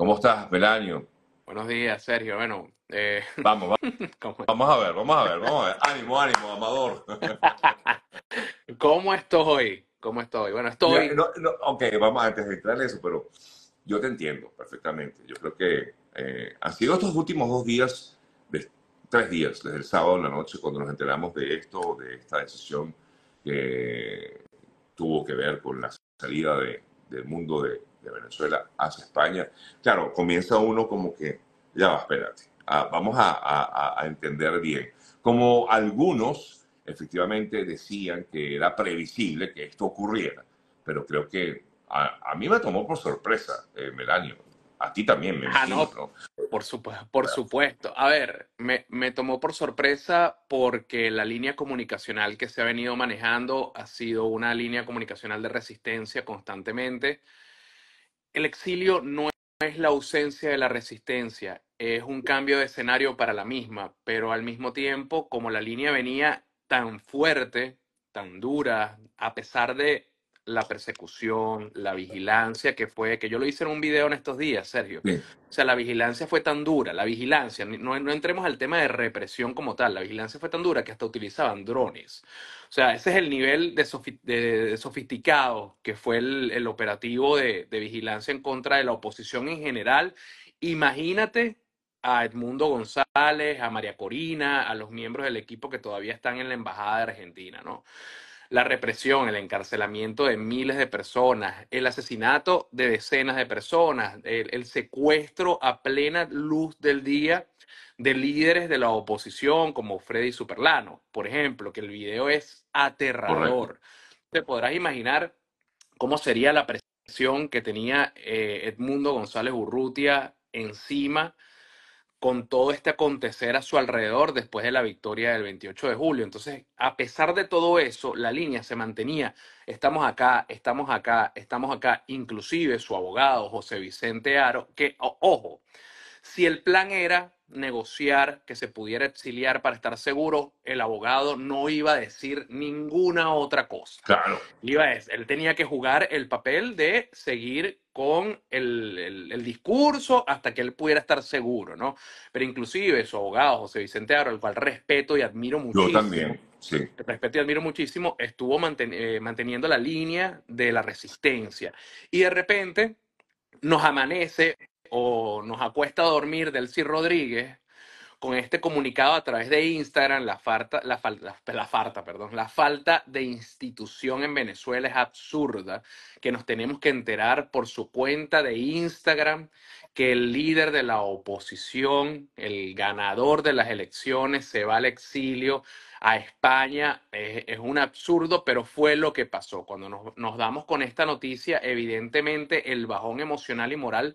¿Cómo estás, Belanio? Buenos días, Sergio. Bueno, eh, vamos, vamos. a ver, vamos a ver, vamos a ver. Ánimo, ánimo, amador. ¿Cómo estoy? ¿Cómo estoy? Bueno, estoy. ok, vamos antes de entrar en eso, pero yo te entiendo perfectamente. Yo creo que eh, han sido estos últimos dos días, tres días, desde el sábado en la noche, cuando nos enteramos de esto, de esta decisión que tuvo que ver con la salida del mundo de, de Venezuela hacia España. Claro, comienza uno como que, ya va, espérate, ah, vamos a, entender bien. Como algunos efectivamente decían que era previsible que esto ocurriera, pero creo que a, mí me tomó por sorpresa, eh, Melanio. A ti también, me ah, Por, supuesto, por supuesto. A ver, me, me, tomó por sorpresa porque la línea comunicacional que se ha venido manejando ha sido una línea comunicacional de resistencia constantemente. El exilio no es la ausencia de la resistencia, es un cambio de escenario para la misma, pero al mismo tiempo, como la línea venía tan fuerte, tan dura, a pesar de la persecución, la vigilancia que fue, que yo lo hice en un video en estos días, Sergio. O sea, la vigilancia fue tan dura, la vigilancia, no, entremos al tema de represión como tal, la vigilancia fue tan dura que hasta utilizaban drones. O sea, ese es el nivel de, sofisticado que fue el, operativo de, de vigilancia en contra de la oposición en general. Imagínate a Edmundo González, a María Corina, a los miembros del equipo que todavía están en la Embajada de Argentina, ¿no? la represión, el encarcelamiento de miles de personas, el asesinato de decenas de personas, el, secuestro a plena luz del día de líderes de la oposición como Freddy Superlano, por ejemplo, que el video es aterrador. Te podrás imaginar cómo sería la presión que tenía eh, Edmundo González Urrutia encima con todo este acontecer a su alrededor después de la victoria del 28 de julio. Entonces, a pesar de todo eso, la línea se mantenía. Estamos acá, estamos acá, estamos acá. Inclusive su abogado, José Vicente Aro, que, ojo, si el plan era negociar, que se pudiera exiliar para estar seguro, el abogado no iba a decir ninguna otra cosa. Claro. Iba a, él tenía que jugar el papel de seguir con el, discurso hasta que él pudiera estar seguro, ¿no? Pero inclusive su abogado, José Vicente Aro, al cual respeto y admiro muchísimo. Yo también, sí. Respeto y admiro muchísimo, estuvo eh, manteniendo la línea de la resistencia. Y de repente nos amanece o nos acuesta a dormir Delcy Rodríguez con este comunicado a través de Instagram, la falta, la, falta, la perdón, la falta de institución en Venezuela es absurda, que nos tenemos que enterar por su cuenta de Instagram que el líder de la oposición, el ganador de las elecciones, se va al exilio a España. Es, un absurdo, pero fue lo que pasó. Cuando nos, nos damos con esta noticia, evidentemente el bajón emocional y moral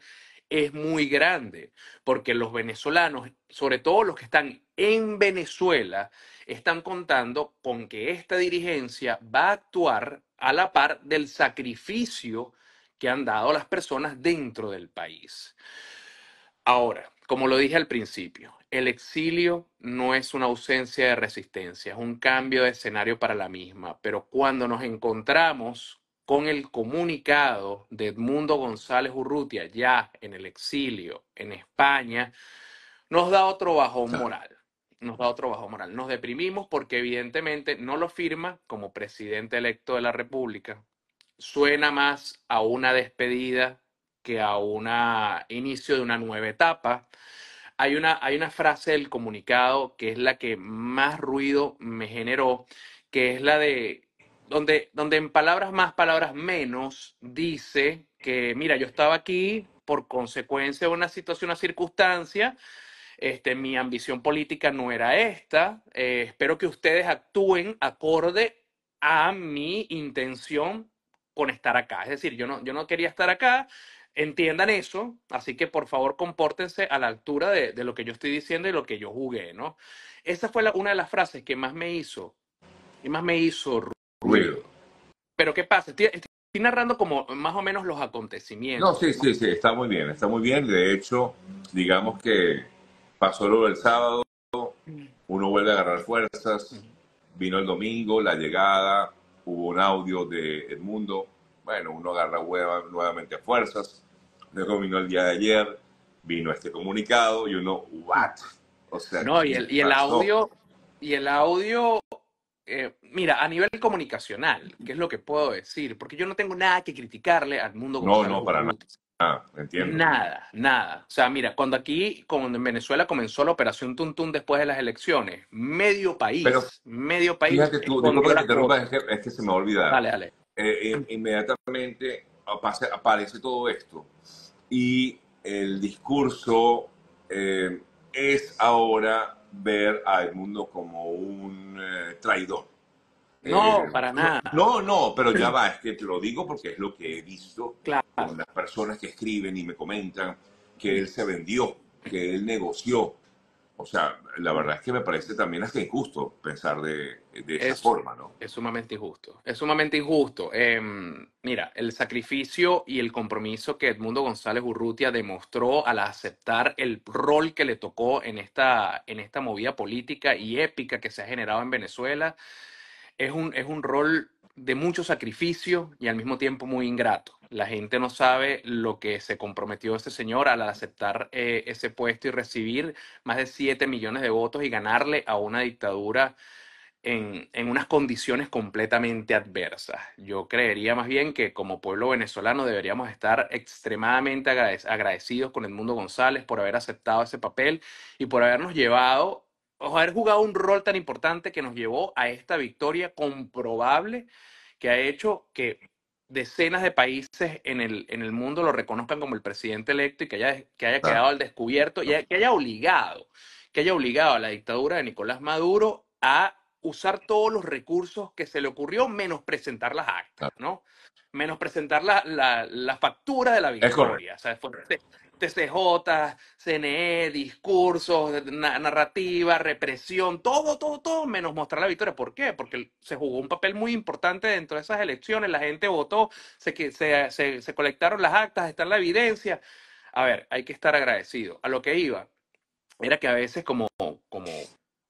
es muy grande, porque los venezolanos, sobre todo los que están en Venezuela, están contando con que esta dirigencia va a actuar a la par del sacrificio que han dado las personas dentro del país. Ahora, como lo dije al principio, el exilio no es una ausencia de resistencia, es un cambio de escenario para la misma, pero cuando nos encontramos con el comunicado de Edmundo González Urrutia, ya en el exilio en España, nos da otro bajón moral. Nos da otro bajón moral. Nos deprimimos porque evidentemente no lo firma como presidente electo de la República. Suena más a una despedida que a un inicio de una nueva etapa. Hay una, hay una frase del comunicado que es la que más ruido me generó, que es la de donde, en palabras más, palabras menos, dice que, mira, yo estaba aquí por consecuencia de una situación, una circunstancia, este, mi ambición política no era esta, eh, espero que ustedes actúen acorde a mi intención con estar acá. Es decir, yo no, yo no quería estar acá, entiendan eso, así que por favor compórtense a la altura de, lo que yo estoy diciendo y lo que yo jugué, ¿no? Esa fue una de las frases que más me hizo, Y más me hizo pero ¿qué pasa? Estoy, narrando como más o menos los acontecimientos. No, sí, sí, sí, está muy bien, está muy bien. De hecho, digamos que pasó lo del sábado, uno vuelve a agarrar fuerzas, vino el domingo, la llegada, hubo un audio de Edmundo, bueno, uno agarra hueva, nuevamente a fuerzas, luego vino el día de ayer, vino este comunicado y uno, ¿what? no, y el audio, y el audio eh, mira, a nivel comunicacional, ¿qué es lo que puedo decir? Porque yo no tengo nada que criticarle al mundo. No, no, para nada. Ah, entiendo. Nada, nada. O sea, mira, cuando aquí, cuando en Venezuela comenzó la operación Tuntún después de las elecciones, medio país, medio país. Fíjate tú, es, que, se me ha olvidado. vale. Dale, eh, eh, inmediatamente aparece, todo esto y el discurso es ahora ver al mundo como un eh, traidor. No, eh, para nada. No, no, pero ya va, es que te lo digo porque es lo que he visto claro. con las personas que escriben y me comentan que él se vendió, que él negoció, o sea, la verdad es que me parece también hasta injusto pensar de, esa forma, ¿no? Es sumamente injusto. Es sumamente injusto. Em, mira, el sacrificio y el compromiso que Edmundo González Urrutia demostró al aceptar el rol que le tocó en esta, en esta movida política y épica que se ha generado en Venezuela es un, es un rol de mucho sacrificio y al mismo tiempo muy ingrato. La gente no sabe lo que se comprometió este señor al aceptar eh, ese puesto y recibir más de 7 millones de votos y ganarle a una dictadura en, unas condiciones completamente adversas. Yo creería más bien que como pueblo venezolano deberíamos estar extremadamente agradecidos con Edmundo González por haber aceptado ese papel y por habernos llevado haber jugado un rol tan importante que nos llevó a esta victoria comprobable que ha hecho que decenas de países en el, en el mundo lo reconozcan como el presidente electo y que haya, que haya quedado al descubierto y que haya obligado, que haya obligado a la dictadura de Nicolás Maduro a usar todos los recursos que se le ocurrió, menos presentar las actas, ¿no? Menos presentar la, la, la factura de la victoria. O TCJ, CNE, discursos, narrativa, represión, todo, todo, todo, menos mostrar la victoria. ¿Por qué? Porque se jugó un papel muy importante dentro de esas elecciones, la gente votó, se, se, se, se colectaron las actas, está la evidencia. A ver, hay que estar agradecido. A lo que iba, era que a veces como, como,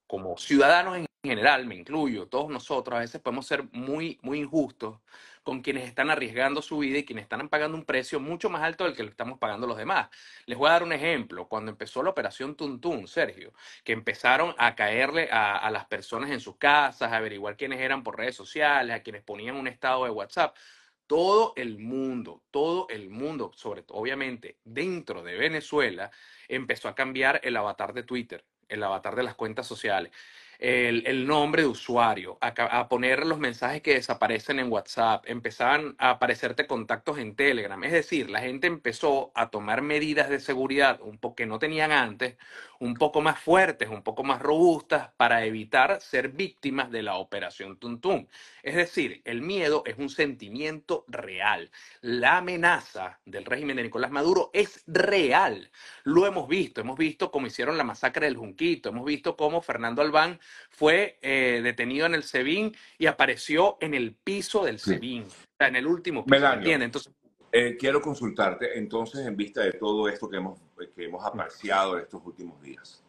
como ciudadanos en general, me incluyo, todos nosotros, a veces podemos ser muy, muy injustos con quienes están arriesgando su vida y quienes están pagando un precio mucho más alto del que lo estamos pagando los demás. Les voy a dar un ejemplo. Cuando empezó la operación Tuntún, Sergio, que empezaron a caerle a, las personas en sus casas, a averiguar quiénes eran por redes sociales, a quienes ponían un estado de WhatsApp. Todo el mundo, todo el mundo, sobre todo, obviamente, dentro de Venezuela, empezó a cambiar el avatar de Twitter, el avatar de las cuentas sociales el, nombre de usuario, a, poner los mensajes que desaparecen en WhatsApp, empezaban a aparecerte contactos en Telegram. Es decir, la gente empezó a tomar medidas de seguridad un poco que no tenían antes, un poco más fuertes, un poco más robustas para evitar ser víctimas de la operación Tuntum. Es decir, el miedo es un sentimiento real. La amenaza del régimen de Nicolás Maduro es real. Lo hemos visto, hemos visto cómo hicieron la masacre del Junquito, hemos visto cómo Fernando Albán fue eh, detenido en el SEBIN y apareció en el piso del SEBIN, en el último piso. ¿entiendes? Entonces, eh, quiero consultarte, entonces, en vista de todo esto que hemos, que hemos mm. en estos últimos días,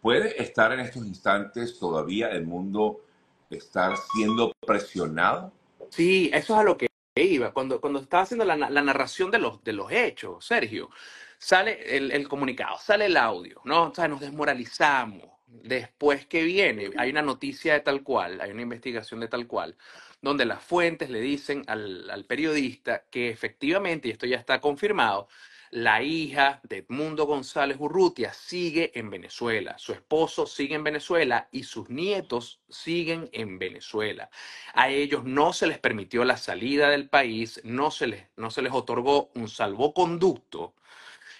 ¿puede estar en estos instantes todavía el mundo estar siendo presionado? Sí, eso es a lo que iba. Cuando, cuando estaba haciendo la, la narración de los, de los hechos, Sergio, sale el, el, comunicado, sale el audio, ¿no? O nos desmoralizamos, después que viene, hay una noticia de tal cual, hay una investigación de tal cual, donde las fuentes le dicen al, periodista que efectivamente, y esto ya está confirmado, la hija de Edmundo González Urrutia sigue en Venezuela, su esposo sigue en Venezuela y sus nietos siguen en Venezuela. A ellos no se les permitió la salida del país, no no se les otorgó un salvoconducto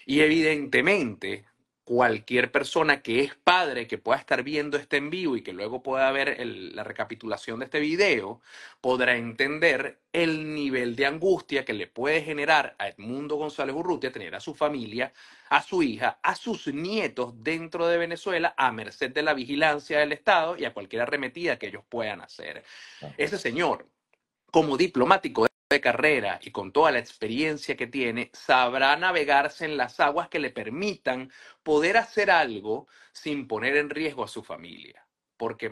y evidentemente cualquier persona que es padre que pueda estar viendo este en vivo y que luego pueda ver la recapitulación de este video, podrá entender el nivel de angustia que le puede generar a Edmundo González Urrutia tener a su familia, a su hija, a sus nietos dentro de Venezuela a merced de la vigilancia del Estado y a cualquier arremetida que ellos puedan hacer. Ese señor, como diplomático, de carrera y con toda la experiencia que tiene, sabrá navegarse en las aguas que le permitan poder hacer algo sin poner en riesgo a su familia. Porque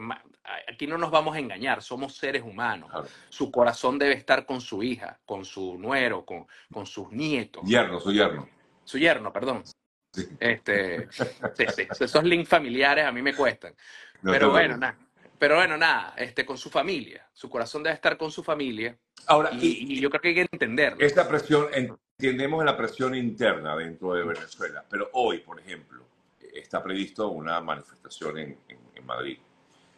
aquí no nos vamos a engañar, somos seres humanos. Su corazón debe estar con su hija, con su nuero, con, con sus nietos. Yerno, su yerno. Su yerno, perdón. Este, sí, esos links familiares a mí me cuestan. Pero bueno, nada pero bueno, nada, este, con su familia. Su corazón debe estar con su familia. Ahora, y, yo creo que hay que entenderlo. Esta presión, entendemos la presión interna dentro de Venezuela, pero hoy, por ejemplo, está previsto una manifestación en, Madrid.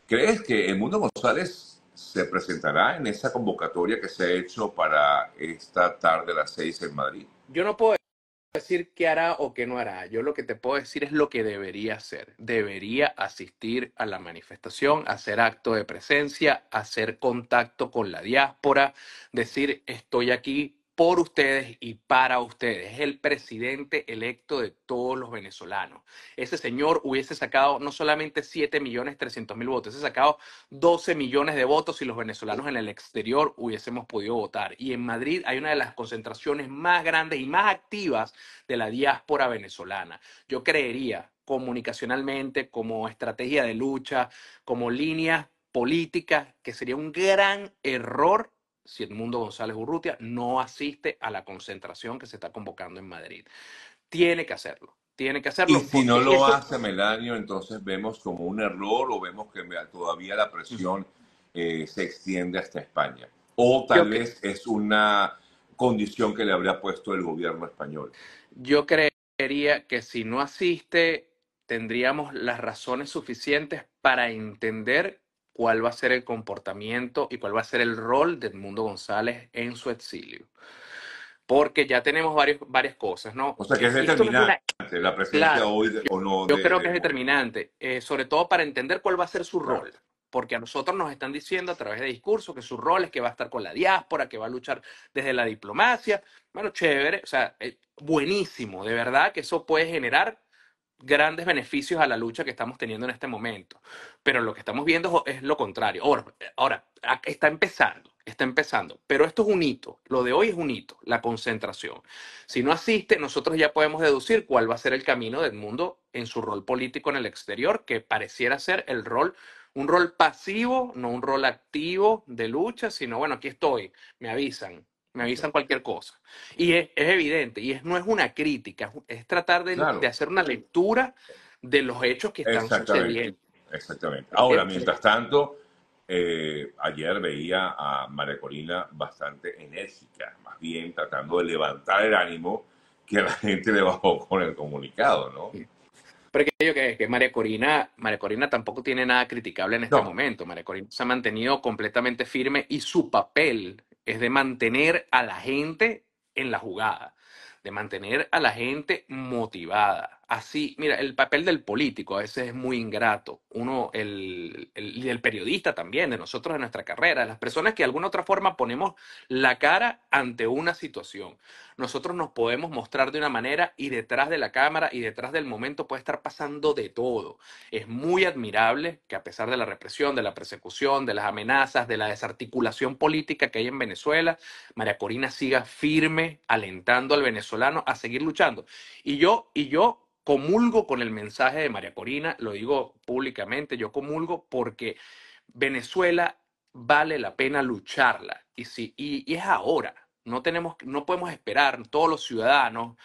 ¿Crees que el mundo González se presentará en esa convocatoria que se ha hecho para esta tarde a las seis en Madrid? Yo no puedo decir qué hará o qué no hará. Yo lo que te puedo decir es lo que debería hacer. Debería asistir a la manifestación, hacer acto de presencia, hacer contacto con la diáspora, decir estoy aquí, por ustedes y para ustedes. Es el presidente electo de todos los venezolanos. Ese señor hubiese sacado no solamente 7.300.000 millones trescientos mil votos, hubiese sacado 12 millones de votos si los venezolanos en el exterior hubiésemos podido votar. Y en Madrid hay una de las concentraciones más grandes y más activas de la diáspora venezolana. Yo creería comunicacionalmente, como estrategia de lucha, como línea política, que sería un gran error si Edmundo González Urrutia no asiste a la concentración que se está convocando en Madrid. Tiene que hacerlo. Tiene que hacerlo. Y si no lo hace Melanio, entonces vemos como un error o vemos que todavía la presión eh, se extiende hasta España. O tal vez es una condición que le habría puesto el gobierno español. Yo creería que si no asiste, tendríamos las razones suficientes para entender cuál va a ser el comportamiento y cuál va a ser el rol de Edmundo González en su exilio. Porque ya tenemos varios, varias cosas, ¿no? O sea, que es determinante la presencia hoy o no. Yo creo que es determinante, eh, sobre todo para entender cuál va a ser su rol porque a nosotros nos están diciendo a través de discursos que su rol es que va a estar con la diáspora, que va a luchar desde la diplomacia. Bueno, chévere, o sea, eh, buenísimo, de verdad que eso puede generar grandes beneficios a la lucha que estamos teniendo en este momento. Pero lo que estamos viendo es lo contrario. Ahora, eh, está empezando, está empezando. Pero esto es un hito. Lo de hoy es un hito, la concentración. Si no asiste, nosotros ya podemos deducir cuál va a ser el camino del mundo en su rol político en el exterior, que pareciera ser el rol un rol pasivo, no un rol activo de lucha, sino bueno, aquí estoy, me avisan, me avisan cualquier cosa. Y es, evidente, y es, no es una crítica, es tratar de, hacer una lectura de los hechos que están sucediendo. Exactamente. Ahora, este mientras tanto, eh, ayer veía a María Corina bastante enérgica, más bien tratando de levantar el ánimo que la gente le bajó con el comunicado, ¿no? Pero que yo que, que María Corina, María Corina tampoco tiene nada criticable en este momento. María Corina se ha mantenido completamente firme y su papel es de mantener a la gente en la jugada, de mantener a la gente motivada así, mira, el papel del político a veces es muy ingrato, uno, el, el, periodista también, de nosotros, de nuestra carrera, las personas que de alguna otra forma ponemos la cara ante una situación. Nosotros nos podemos mostrar de una manera y detrás de la cámara y detrás del momento puede estar pasando de todo. Es muy admirable que a pesar de la represión, de la persecución, de las amenazas, de la desarticulación política que hay en Venezuela, María Corina siga firme, alentando al venezolano a seguir luchando. Y yo, y yo comulgo con el mensaje de María Corina, lo digo públicamente, yo comulgo porque Venezuela vale la pena lucharla y, si, y, es ahora. No, tenemos, no podemos esperar todos los ciudadanos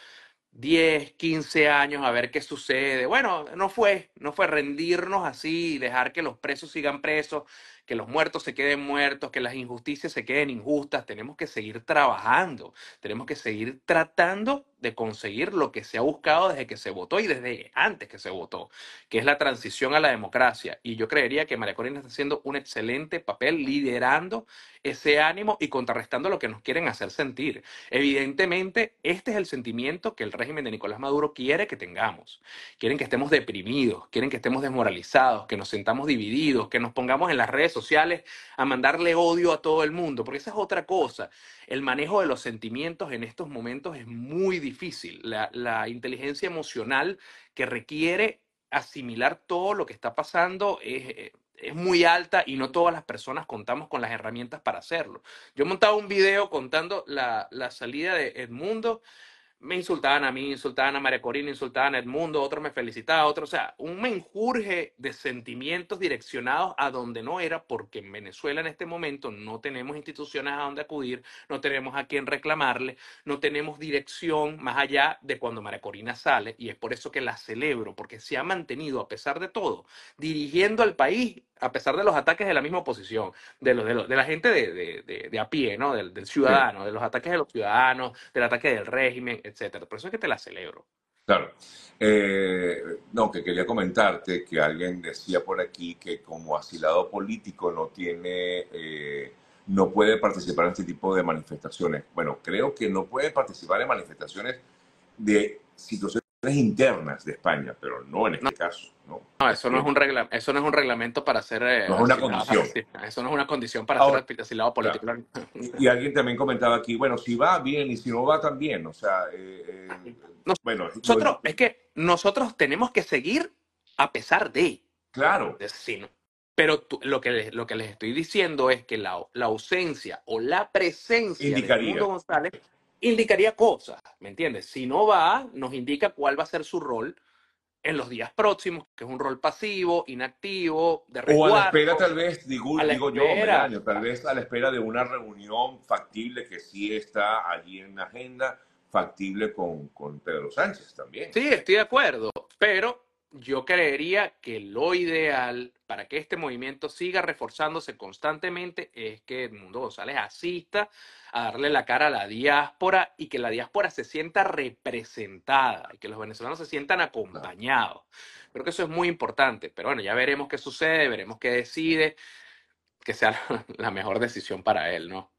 10, 15 años a ver qué sucede. Bueno, no fue, no fue rendirnos así, y dejar que los presos sigan presos, que los muertos se queden muertos, que las injusticias se queden injustas. Tenemos que seguir trabajando, tenemos que seguir tratando de conseguir lo que se ha buscado desde que se votó y desde antes que se votó, que es la transición a la democracia. Y yo creería que María Corina está haciendo un excelente papel liderando ese ánimo y contrarrestando lo que nos quieren hacer sentir. Evidentemente, este es el sentimiento que el régimen de Nicolás Maduro quiere que tengamos. Quieren que estemos deprimidos, quieren que estemos desmoralizados, que nos sentamos divididos, que nos pongamos en las redes sociales, a mandarle odio a todo el mundo, porque esa es otra cosa. El manejo de los sentimientos en estos momentos es muy difícil. La, inteligencia emocional que requiere asimilar todo lo que está pasando eh, es, muy alta y no todas las personas contamos con las herramientas para hacerlo. Yo he montado un video contando la, la salida de Edmundo me insultaban a mí, insultaban a María Corina, insultaban a Edmundo, otros me felicitaban, otro, o sea, un menjurje de sentimientos direccionados a donde no era, porque en Venezuela en este momento no tenemos instituciones a donde acudir, no tenemos a quien reclamarle, no tenemos dirección más allá de cuando María Corina sale, y es por eso que la celebro, porque se ha mantenido, a pesar de todo, dirigiendo al país, a pesar de los ataques de la misma oposición, de, de, la gente de, de, a pie, ¿no? Del, del ciudadano, de los ataques de los ciudadanos, del ataque del régimen, etcétera. Por eso es que te la celebro. Claro. Eh, no, que quería comentarte que alguien decía por aquí que como asilado político no tiene, eh, no puede participar en este tipo de manifestaciones. Bueno, creo que no puede participar en manifestaciones de situaciones internas de España, pero no en este caso. No, eso, no es un regla, eso no es un reglamento para hacer... Eh, no es una condición. Eso no es una condición para hacer ser asilado político. Y, alguien también comentaba aquí, bueno, si va bien y si no va también, o sea... Eh, eh, bueno, nosotros, es que nosotros tenemos que seguir a pesar de... Claro. De Pero lo, que les, lo que les estoy diciendo es que la, ausencia o la presencia Indicaría. de González indicaría cosas, ¿me entiendes? Si no va, nos indica cuál va a ser su rol en los días próximos, que es un rol pasivo, inactivo, de resguardo. O a la espera tal vez, digo, yo, tal vez a la espera de una reunión factible que sí está allí en la agenda, factible con, con Pedro Sánchez también. Sí, estoy de acuerdo, pero yo creería que lo ideal para que este movimiento siga reforzándose constantemente es que Mundo González asista a darle la cara a la diáspora y que la diáspora se sienta representada y que los venezolanos se sientan acompañados. Creo que eso es muy importante, pero bueno, ya veremos qué sucede, veremos qué decide, que sea la mejor decisión para él, ¿no?